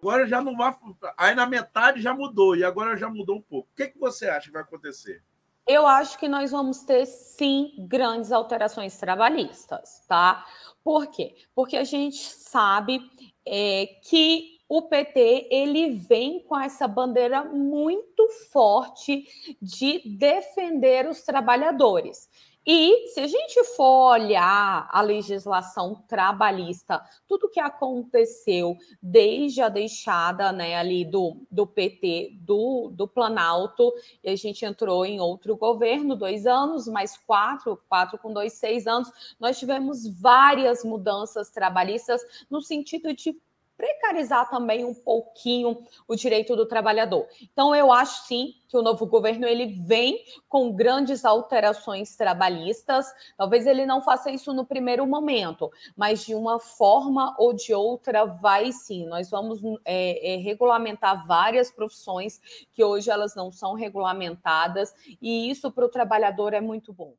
Agora já não vai. Aí na metade já mudou, e agora já mudou um pouco. O que, que você acha que vai acontecer? Eu acho que nós vamos ter sim grandes alterações trabalhistas, tá? Por quê? Porque a gente sabe é, que o PT ele vem com essa bandeira muito forte de defender os trabalhadores. E se a gente for olhar a legislação trabalhista, tudo que aconteceu desde a deixada né, ali do, do PT, do, do Planalto, e a gente entrou em outro governo, dois anos, mais quatro, quatro com dois, seis anos, nós tivemos várias mudanças trabalhistas no sentido de precarizar também um pouquinho o direito do trabalhador. Então eu acho sim que o novo governo ele vem com grandes alterações trabalhistas. Talvez ele não faça isso no primeiro momento, mas de uma forma ou de outra vai sim. Nós vamos é, é, regulamentar várias profissões que hoje elas não são regulamentadas e isso para o trabalhador é muito bom.